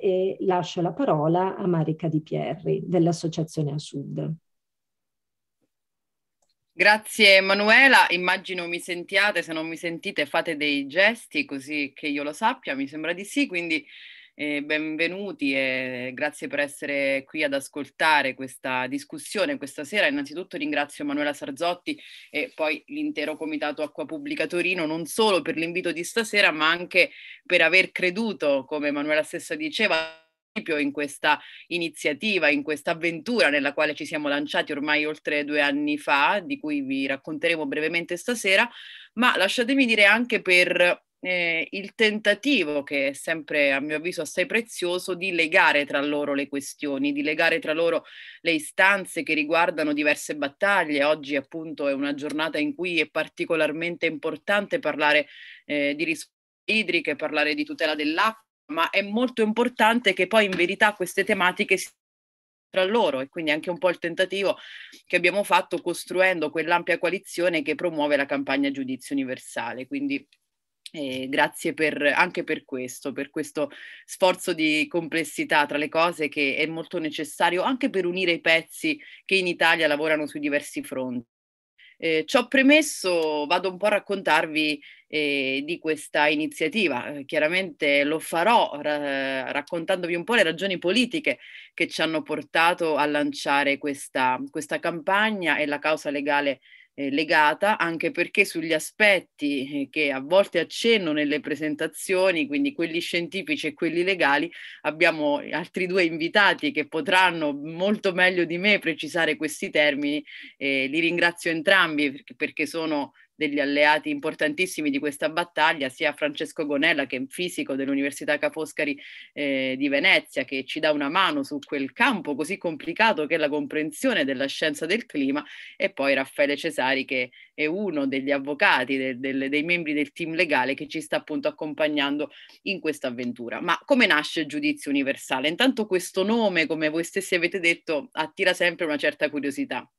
e lascio la parola a Marica Di Pierri dell'Associazione A Sud. Grazie Emanuela, immagino mi sentiate, se non mi sentite fate dei gesti così che io lo sappia, mi sembra di sì, quindi eh, benvenuti e grazie per essere qui ad ascoltare questa discussione questa sera. Innanzitutto ringrazio Manuela Sarzotti e poi l'intero Comitato Acqua Pubblica Torino, non solo per l'invito di stasera, ma anche per aver creduto, come Manuela stessa diceva, in questa iniziativa, in questa avventura nella quale ci siamo lanciati ormai oltre due anni fa, di cui vi racconteremo brevemente stasera, ma lasciatemi dire anche per eh, il tentativo, che è sempre a mio avviso assai prezioso, di legare tra loro le questioni, di legare tra loro le istanze che riguardano diverse battaglie. Oggi appunto è una giornata in cui è particolarmente importante parlare eh, di risorse idriche, parlare di tutela dell'acqua, ma è molto importante che poi in verità queste tematiche si tra loro e quindi anche un po' il tentativo che abbiamo fatto costruendo quell'ampia coalizione che promuove la campagna giudizio universale. Quindi e grazie per, anche per questo, per questo sforzo di complessità tra le cose che è molto necessario anche per unire i pezzi che in Italia lavorano sui diversi fronti. Eh, ciò premesso, vado un po' a raccontarvi eh, di questa iniziativa. Eh, chiaramente lo farò ra- raccontandovi un po' le ragioni politiche che ci hanno portato a lanciare questa, questa campagna e la causa legale eh, legata anche perché sugli aspetti eh, che a volte accenno nelle presentazioni, quindi quelli scientifici e quelli legali, abbiamo altri due invitati che potranno molto meglio di me precisare questi termini. Eh, li ringrazio entrambi perché, perché sono degli alleati importantissimi di questa battaglia, sia Francesco Gonella che è un fisico dell'Università Ca' Foscari eh, di Venezia, che ci dà una mano su quel campo così complicato che è la comprensione della scienza del clima, e poi Raffaele Cesari che è uno degli avvocati, de, de, dei membri del team legale che ci sta appunto accompagnando in questa avventura. Ma come nasce il giudizio universale? Intanto questo nome, come voi stessi avete detto, attira sempre una certa curiosità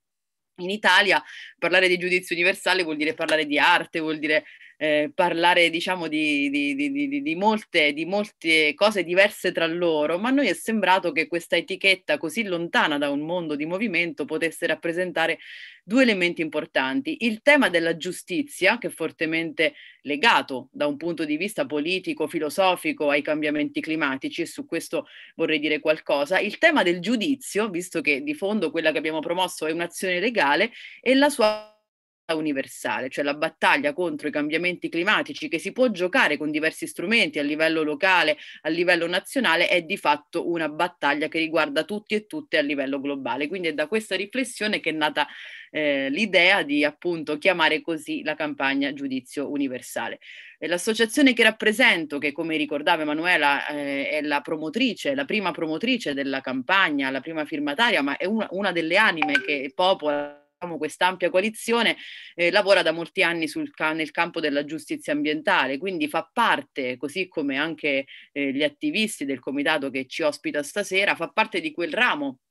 in Italia parlare di giudizio universale vuol dire parlare di arte, vuol dire eh, parlare diciamo di, di, di, di, molte, di molte cose diverse tra loro, ma a noi è sembrato che questa etichetta così lontana da un mondo di movimento potesse rappresentare due elementi importanti. Il tema della giustizia, che è fortemente legato da un punto di vista politico, filosofico ai cambiamenti climatici, e su questo vorrei dire qualcosa. Il tema del giudizio, visto che di fondo quella che abbiamo promosso è un'azione legale, e la sua universale, cioè la battaglia contro i cambiamenti climatici che si può giocare con diversi strumenti a livello locale, a livello nazionale, è di fatto una battaglia che riguarda tutti e tutte a livello globale. Quindi è da questa riflessione che è nata eh, l'idea di appunto chiamare così la campagna giudizio universale. L'associazione che rappresento, che come ricordava Emanuela eh, è la promotrice, la prima promotrice della campagna, la prima firmataria, ma è una, una delle anime che popola Diciamo, questa ampia coalizione eh, lavora da molti anni sul, nel campo della giustizia ambientale, quindi fa parte, così come anche eh, gli attivisti del comitato che ci ospita stasera, fa parte di quel ramo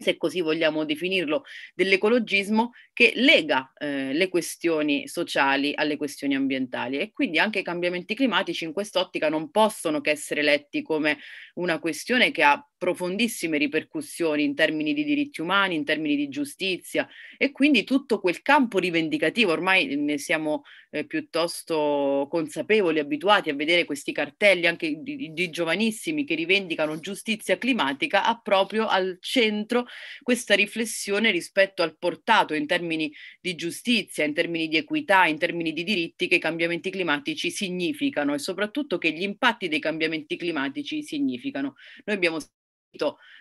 se così vogliamo definirlo, dell'ecologismo che lega eh, le questioni sociali alle questioni ambientali e quindi anche i cambiamenti climatici in quest'ottica non possono che essere letti come una questione che ha profondissime ripercussioni in termini di diritti umani, in termini di giustizia e quindi tutto quel campo rivendicativo, ormai ne siamo eh, piuttosto consapevoli, abituati a vedere questi cartelli anche di, di giovanissimi che rivendicano giustizia climatica, ha proprio al centro questa riflessione rispetto al portato in termini di giustizia, in termini di equità, in termini di diritti che i cambiamenti climatici significano e soprattutto che gli impatti dei cambiamenti climatici significano. Noi abbiamo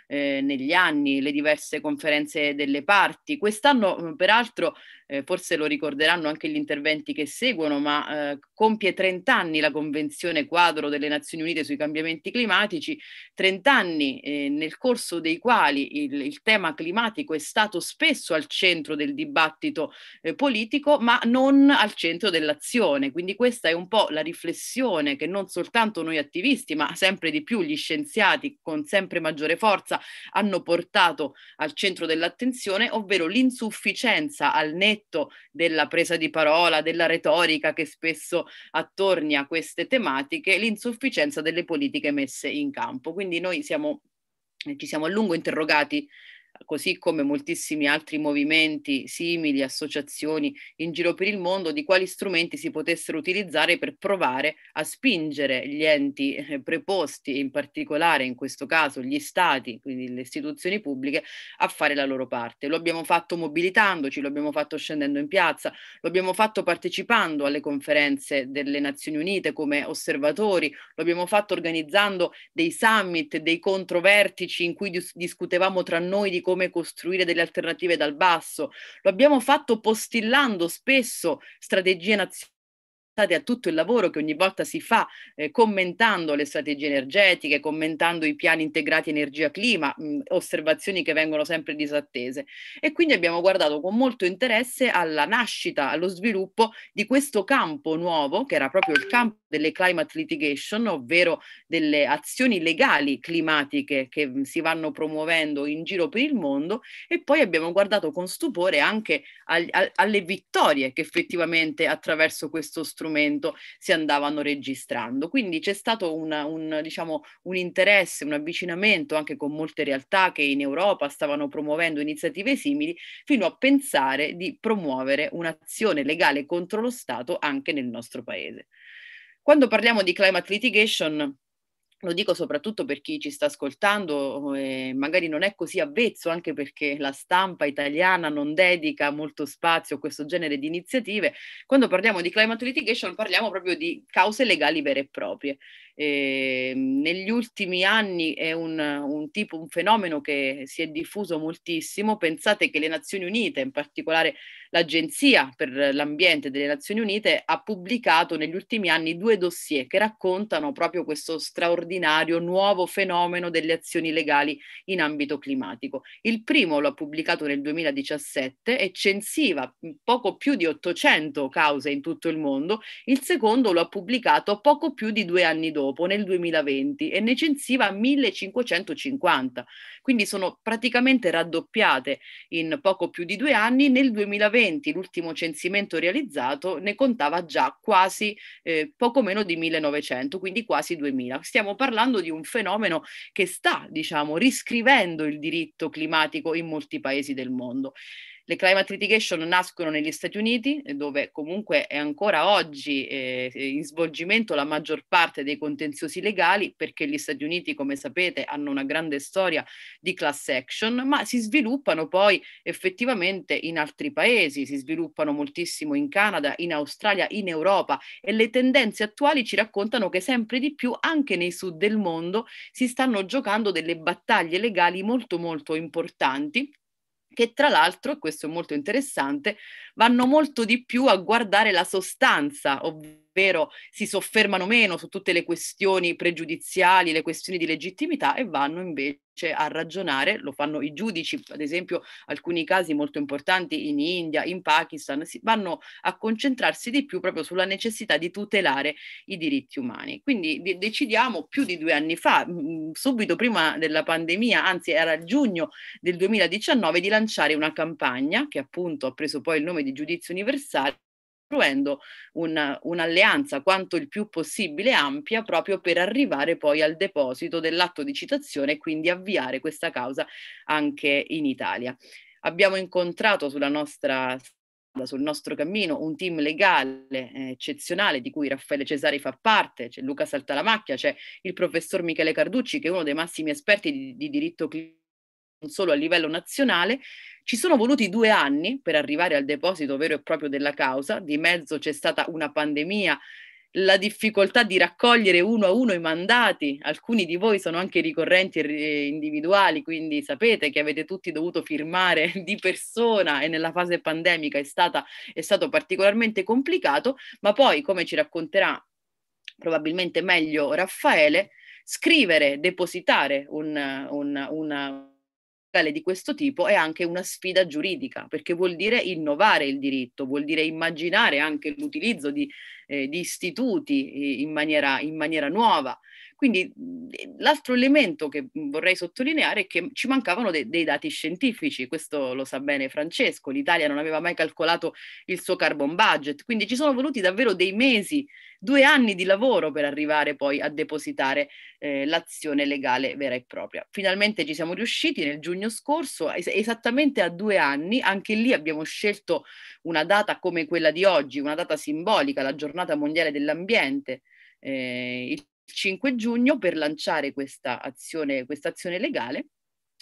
eh, negli anni, le diverse conferenze delle parti. Quest'anno, eh, peraltro, eh, forse lo ricorderanno anche gli interventi che seguono, ma eh, compie 30 anni la Convenzione quadro delle Nazioni Unite sui cambiamenti climatici, 30 anni eh, nel corso dei quali il, il, tema climatico è stato spesso al centro del dibattito eh, politico, ma non al centro dell'azione. Quindi questa è un po' la riflessione che non soltanto noi attivisti, ma sempre di più gli scienziati con sempre maggior maggiore forza hanno portato al centro dell'attenzione, ovvero l'insufficienza al netto della presa di parola, della retorica che spesso attornia queste tematiche, l'insufficienza delle politiche messe in campo. Quindi noi siamo, ci siamo a lungo interrogati così come moltissimi altri movimenti simili, associazioni in giro per il mondo, di quali strumenti si potessero utilizzare per provare a spingere gli enti eh, preposti, in particolare in questo caso gli stati, quindi le istituzioni pubbliche, a fare la loro parte. Lo abbiamo fatto mobilitandoci, lo abbiamo fatto scendendo in piazza, lo abbiamo fatto partecipando alle conferenze delle Nazioni Unite come osservatori, lo abbiamo fatto organizzando dei summit, dei controvertici in cui dis- discutevamo tra noi di come costruire delle alternative dal basso. Lo abbiamo fatto postillando spesso strategie nazionali pensate a tutto il lavoro che ogni volta si fa eh, commentando le strategie energetiche, commentando i piani integrati energia-clima, mh, mm, osservazioni che vengono sempre disattese. E quindi abbiamo guardato con molto interesse alla nascita, allo sviluppo di questo campo nuovo, che era proprio il campo delle climate litigation, ovvero delle azioni legali climatiche che mm, si vanno promuovendo in giro per il mondo e poi abbiamo guardato con stupore anche al, al, alle vittorie che effettivamente attraverso questo strumento strumento si andavano registrando. Quindi c'è stato una, un, diciamo, un interesse, un avvicinamento anche con molte realtà che in Europa stavano promuovendo iniziative simili, fino a pensare di promuovere un'azione legale contro lo Stato anche nel nostro paese. Quando parliamo di climate litigation, lo dico soprattutto per chi ci sta ascoltando e eh, magari non è così avvezzo, anche perché la stampa italiana non dedica molto spazio a questo genere di iniziative. Quando parliamo di climate litigation parliamo proprio di cause legali vere e proprie. Eh, negli ultimi anni è un, un, tipo, un fenomeno che si è diffuso moltissimo. Pensate che le Nazioni Unite, in particolare l'Agenzia per l'Ambiente delle Nazioni Unite, ha pubblicato negli ultimi anni due dossier che raccontano proprio questo straordinario nuovo fenomeno delle azioni legali in ambito climatico. Il primo lo ha pubblicato nel 2017 e censiva poco più di 800 cause in tutto il mondo, il secondo lo ha pubblicato poco più di due anni dopo dopo, nel 2020, e ne censiva 1550. Quindi sono praticamente raddoppiate in poco più di due anni. Nel 2020, l'ultimo censimento realizzato, ne contava già quasi eh, poco meno di 1900, quindi quasi 2000. Stiamo parlando di un fenomeno che sta, diciamo, riscrivendo il diritto climatico in molti paesi del mondo. Le climate litigation nascono negli Stati Uniti, eh, dove comunque è ancora oggi eh, in svolgimento la maggior parte dei contenziosi legali, perché gli Stati Uniti, come sapete, hanno una grande storia di class action, ma si sviluppano poi effettivamente in altri paesi, si sviluppano moltissimo in Canada, in Australia, in Europa e le tendenze attuali ci raccontano che sempre di più anche nei sud del mondo si stanno giocando delle battaglie legali molto molto importanti che tra l'altro, questo è molto interessante, vanno molto di più a guardare la sostanza, ovvero si soffermano meno su tutte le questioni pregiudiziali, le questioni di legittimità e vanno invece a ragionare, lo fanno i giudici, ad esempio alcuni casi molto importanti in India, in Pakistan, si, vanno a concentrarsi di più proprio sulla necessità di tutelare i diritti umani. Quindi de- decidiamo più di due anni fa, mh, subito prima della pandemia, anzi era giugno del 2019, di lanciare una campagna che appunto ha preso poi il nome di di giudizio universale costruendo una, un'alleanza quanto il più possibile ampia proprio per arrivare poi al deposito dell'atto di citazione e quindi avviare questa causa anche in Italia. Abbiamo incontrato sulla nostra sul nostro cammino un team legale eh, eccezionale di cui Raffaele Cesari fa parte, c'è Luca Saltalamacchia, c'è il professor Michele Carducci che è uno dei massimi esperti di, di diritto clinico solo a livello nazionale, ci sono voluti due anni per arrivare al deposito vero e proprio della causa, di mezzo c'è stata una pandemia la difficoltà di raccogliere uno a uno i mandati, alcuni di voi sono anche ricorrenti e individuali, quindi sapete che avete tutti dovuto firmare di persona e nella fase pandemica è, stata, è stato particolarmente complicato, ma poi, come ci racconterà probabilmente meglio Raffaele, scrivere, depositare un, un, una, di questo tipo è anche una sfida giuridica, perché vuol dire innovare il diritto, vuol dire immaginare anche l'utilizzo di, eh, di istituti eh, in maniera, in maniera nuova, quindi mhmm, l'altro elemento che mhmm, vorrei sottolineare è che ci mancavano de- dei dati scientifici, questo lo sa bene Francesco, l'Italia non aveva mai calcolato il suo carbon budget, quindi ci sono voluti davvero dei mesi, due anni di lavoro per arrivare poi a depositare eh, l'azione legale vera e propria. Finalmente ci siamo riusciti nel giugno scorso, es- esattamente a due anni, anche lì abbiamo scelto una data come quella di oggi, una data simbolica, la giornata mondiale dell'ambiente. Eh, il 5 giugno per lanciare questa azione, questa azione legale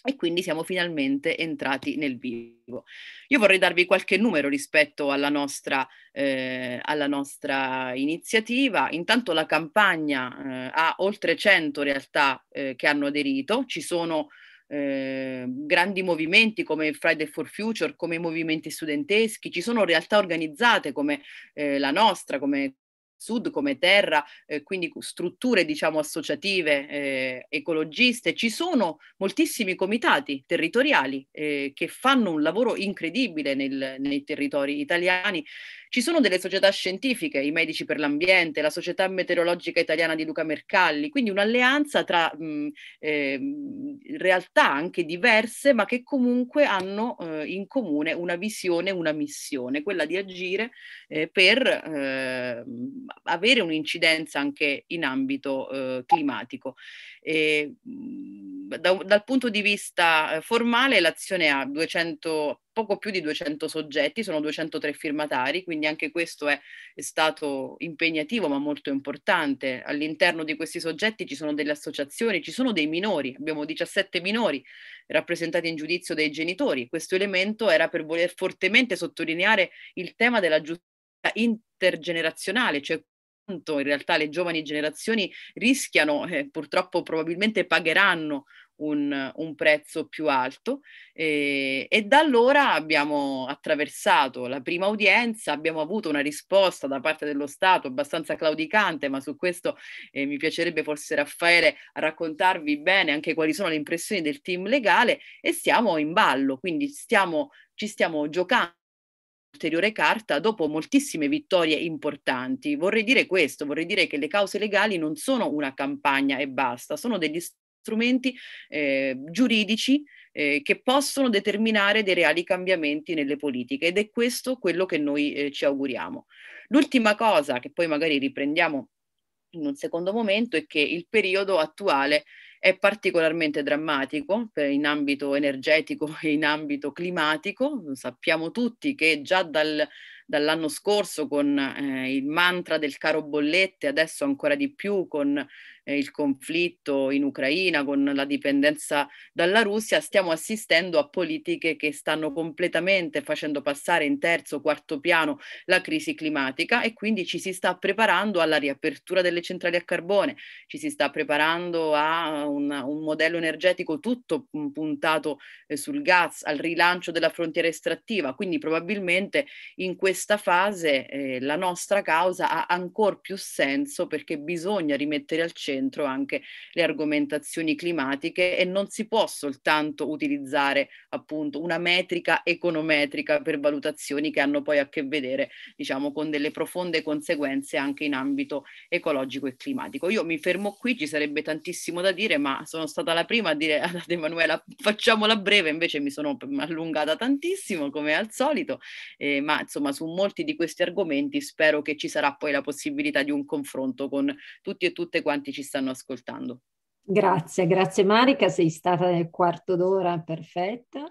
e quindi siamo finalmente entrati nel vivo. Io vorrei darvi qualche numero rispetto alla nostra, eh, alla nostra iniziativa. Intanto la campagna eh, ha oltre 100 realtà eh, che hanno aderito, ci sono eh, grandi movimenti come Friday for Future, come i movimenti studenteschi, ci sono realtà organizzate come eh, la nostra, come sud come terra, eh, quindi strutture diciamo associative eh, ecologiste, ci sono moltissimi comitati territoriali eh, che fanno un lavoro incredibile nel, nei territori italiani, ci sono delle società scientifiche, i Medici per l'Ambiente, la Società Meteorologica Italiana di Luca Mercalli, quindi un'alleanza tra mh, ehm, realtà anche diverse ma che comunque hanno eh, in comune una visione, una missione, quella di agire eh, per ehm, avere un'incidenza anche in ambito eh, climatico. E, mm, da, dal punto di vista eh, formale l'azione ha 200, poco più di 200 soggetti, sono 203 firmatari, quindi anche questo è, è stato impegnativo ma molto importante. All'interno di questi soggetti ci sono delle associazioni, ci sono dei minori, abbiamo 17 minori rappresentati in giudizio dai genitori. Questo elemento era per voler fortemente sottolineare il tema della giustizia intergenerazionale, cioè quanto in realtà le giovani generazioni rischiano, eh, purtroppo probabilmente pagheranno un, un, prezzo più alto e, eh, e, da allora abbiamo attraversato la prima udienza, abbiamo avuto una risposta da parte dello Stato abbastanza claudicante, ma su questo eh, mi piacerebbe forse Raffaele raccontarvi bene anche quali sono le impressioni del team legale e siamo in ballo, quindi stiamo, ci stiamo giocando ulteriore carta dopo moltissime vittorie importanti. Vorrei dire questo, vorrei dire che le cause legali non sono una campagna e basta, sono degli strumenti eh, giuridici eh, che possono determinare dei reali cambiamenti nelle politiche ed è questo quello che noi eh, ci auguriamo. L'ultima cosa che poi magari riprendiamo in un secondo momento è che il periodo attuale è particolarmente drammatico in ambito energetico e in ambito climatico. Sappiamo tutti che già dal, dall'anno scorso con eh, il mantra del caro bollette, adesso ancora di più con eh, il conflitto in Ucraina, con la dipendenza dalla Russia, stiamo assistendo a politiche che stanno completamente facendo passare in terzo, quarto piano la crisi climatica e quindi ci si sta preparando alla riapertura delle centrali a carbone, ci si sta preparando a una, un modello energetico tutto puntato eh, sul gas, al rilancio della frontiera estrattiva, quindi probabilmente in questa fase eh, la nostra causa ha ancora più senso perché bisogna rimettere al centro dentro anche le argomentazioni climatiche e non si può soltanto utilizzare appunto una metrica econometrica per valutazioni che hanno poi a che vedere diciamo con delle profonde conseguenze anche in ambito ecologico e climatico. Io mi fermo qui, ci sarebbe tantissimo da dire, ma sono stata la prima a dire ad Emanuela facciamola breve, invece mi sono allungata tantissimo come al solito, eh, ma insomma su molti di questi argomenti spero che ci sarà poi la possibilità di un confronto con tutti e tutte quanti ci stanno ascoltando. Grazie, grazie Marica, sei stata nel quarto d'ora perfetta.